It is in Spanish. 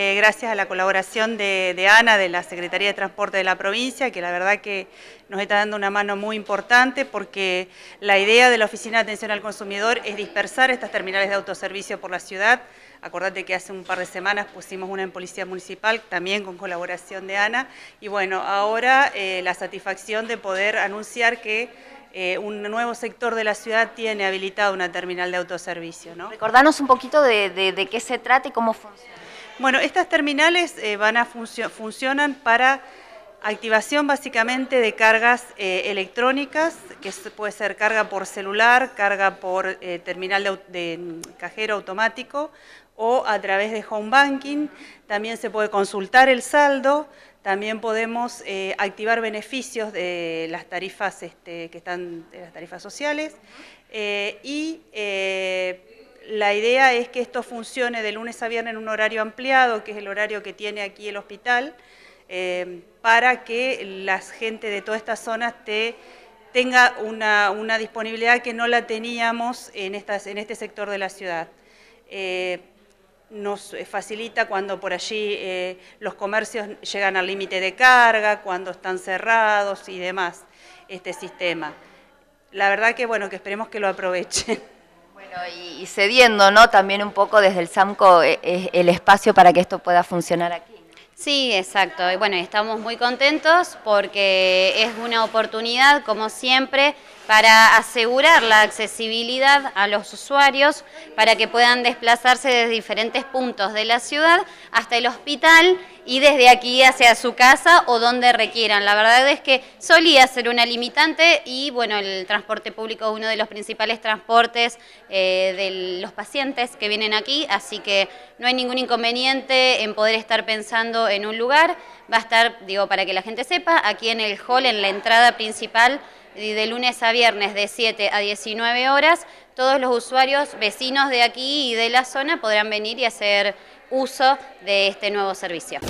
Eh, gracias a la colaboración de, Ana, de la Secretaría de Transporte de la provincia, que la verdad que nos está dando una mano muy importante porque la idea de la Oficina de Atención al Consumidor es dispersar estas terminales de autoservicio por la ciudad. Acordate que hace un par de semanas pusimos una en Policía Municipal, también con colaboración de Ana. Y bueno, ahora eh, la satisfacción de poder anunciar que eh, un nuevo sector de la ciudad tiene habilitada una terminal de autoservicio. ¿no? Recordanos un poquito de qué se trata y cómo funciona. Bueno, estas terminales eh, van a funcionan para activación básicamente de cargas eh, electrónicas, que puede ser carga por celular, carga por eh, terminal de, mm, cajero automático o a través de home banking. También se puede consultar el saldo, también podemos activar beneficios de las tarifas este, que están de las tarifas sociales y la idea es que esto funcione de lunes a viernes en un horario ampliado, que es el horario que tiene aquí el hospital, eh, para que la gente de todas estas zonas tenga una, disponibilidad que no la teníamos en, este sector de la ciudad. Eh, nos facilita cuando por allí eh, los comercios llegan al límite de carga, cuando están cerrados y demás, este sistema. La verdad que bueno, que esperemos que lo aprovechen. y, cediendo, ¿no? También un poco desde el SAMCO eh, el espacio para que esto pueda funcionar aquí. Sí, exacto. Y bueno, estamos muy contentos porque es una oportunidad, como siempre, para asegurar la accesibilidad a los usuarios para que puedan desplazarse desde diferentes puntos de la ciudad hasta el hospital y desde aquí hacia su casa o donde requieran. La verdad es que solía ser una limitante y bueno, el transporte público es uno de los principales transportes eh, de los pacientes que vienen aquí, así que no hay ningún inconveniente en poder estar pensando en un lugar. Va a estar, digo, para que la gente sepa, aquí en el hall, en la entrada principal, de lunes a viernes de 7 a 19 horas, todos los usuarios vecinos de aquí y de la zona podrán venir y hacer uso de este nuevo servicio.